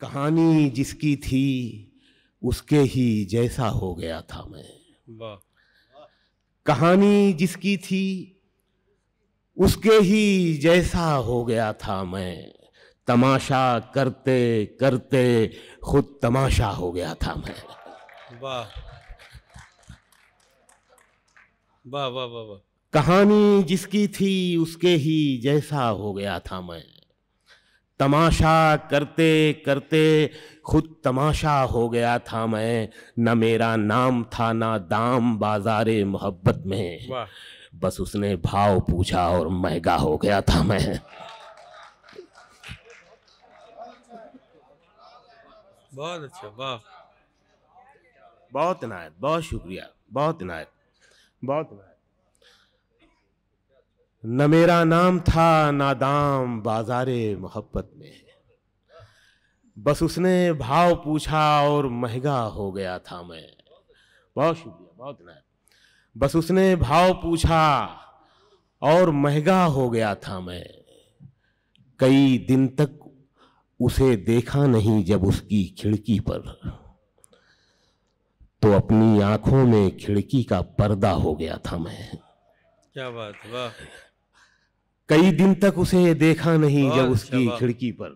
कहानी जिसकी थी उसके ही जैसा हो गया था मैं कहानी जिसकी थी उसके ही जैसा हो गया था मैं तमाशा करते करते खुद तमाशा हो गया था मैं वाह वाह वाह वाह कहानी जिसकी थी उसके ही जैसा हो गया था मैं तमाशा करते करते खुद तमाशा हो गया था मैं न मेरा नाम था ना दाम बाजार मोहब्बत में बस उसने भाव पूछा और महंगा हो गया था मैं बहुत अच्छा वाह बहुत इनायत बहुत शुक्रिया बहुत इनायत बहुत इनायत न मेरा नाम था ना दाम बाजारे मोहब्बत में बस उसने भाव पूछा और महंगा हो गया था मैं बहुत शुक्रिया बहुत नायब बस उसने भाव पूछा और महंगा हो गया था मैं कई दिन तक उसे देखा नहीं जब उसकी खिड़की पर तो अपनी आंखों में खिड़की का पर्दा हो गया था मैं क्या बात वाह कई दिन तक उसे देखा नहीं जब उसकी खिड़की पर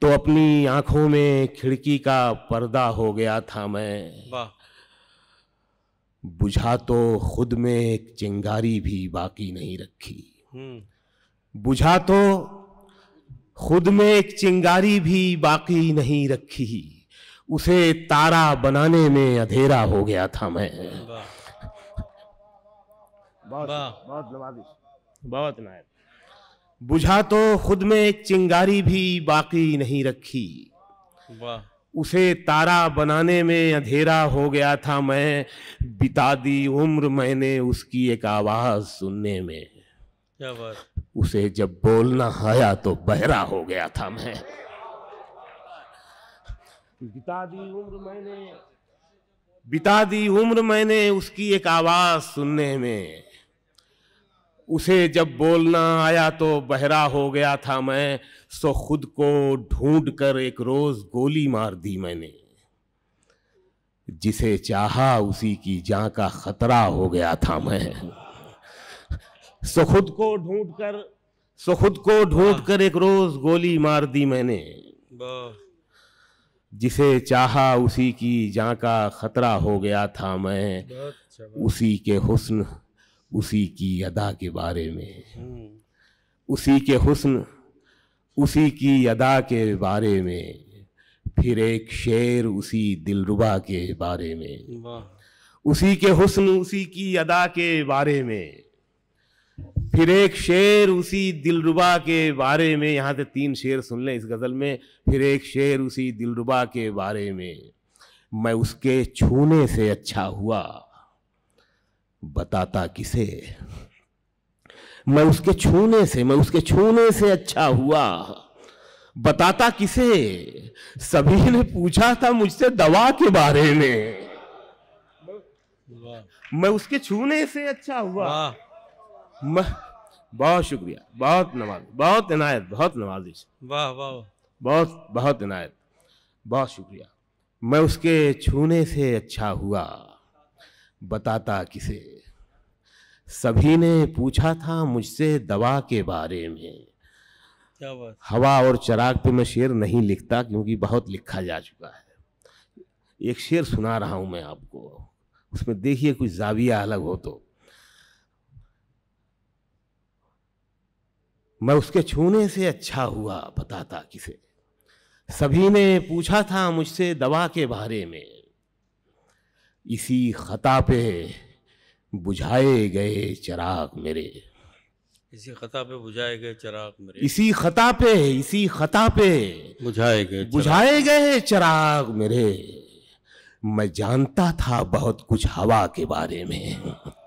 तो अपनी आंखों में खिड़की का पर्दा हो गया था मैं बुझा तो खुद में एक चिंगारी भी बाकी नहीं रखी हम्म। बुझा तो खुद में एक चिंगारी भी बाकी नहीं रखी उसे तारा बनाने में अधेरा हो गया था मैं बहुत बहुत नवाजिश बहुत नायब बुझा तो खुद में एक चिंगारी भी बाकी नहीं रखी वाह उसे तारा बनाने में अंधेरा हो गया था मैं बिता दी उम्र मैंने उसकी एक आवाज सुनने में क्या बात उसे जब बोलना आया तो बहरा हो गया था मैं बिता दी उम्र मैंने बिता दी उम्र मैंने उसकी एक आवाज सुनने में उसे जब बोलना आया तो बहरा हो गया था मैं सो खुद को ढूंढ कर एक रोज़ गोली मार दी मैंने जिसे चाहा उसी की जान का खतरा हो गया था मैं सो खुद को ढूंढ कर सो खुद को ढूंढ कर एक रोज़ गोली मार दी मैंने जिसे चाहा उसी की जान का खतरा हो गया था मैं अच्छा उसी के हुस्न उसी की अदा के बारे में हम्म। उसी के हुस्न उसी की अदा के बारे में फिर एक शेर उसी दिलरुबा के बारे में उसी के हुस्न उसी की अदा के बारे में फिर एक शेर उसी दिलरुबा के बारे में यहाँ से तीन शेर सुन लें इस गज़ल में फिर एक शेर उसी दिलरुबा के बारे में मैं उसके छूने से अच्छा हुआ बताता किसे मैं उसके छूने से मैं उसके छूने से अच्छा हुआ बताता किसे सभी ने पूछा था मुझसे दवा के बारे में मैं उसके छूने से अच्छा हुआ मैं बहुत शुक्रिया बहुत नवाज बहुत इनायत बहुत नवाजिश वाह वाह बहुत बहुत इनायत बहुत शुक्रिया मैं उसके छूने से अच्छा हुआ बताता किसे सभी ने पूछा था मुझसे दवा के बारे में क्या बात हवा और चराग पे मैं शेर नहीं लिखता क्योंकि बहुत लिखा जा चुका है एक शेर सुना रहा हूं मैं आपको उसमें देखिए कुछ जाविया अलग हो तो मैं उसके छूने से अच्छा हुआ बताता किसे सभी ने पूछा था मुझसे दवा के बारे में इसी ख़ता पे बुझाए गए चराग मेरे इसी खता पे बुझाए गए चराग मेरे इसी खता पे इसी खता पे बुझाए गए बुझाए गए चराग मेरे मैं जानता था बहुत कुछ हवा के बारे में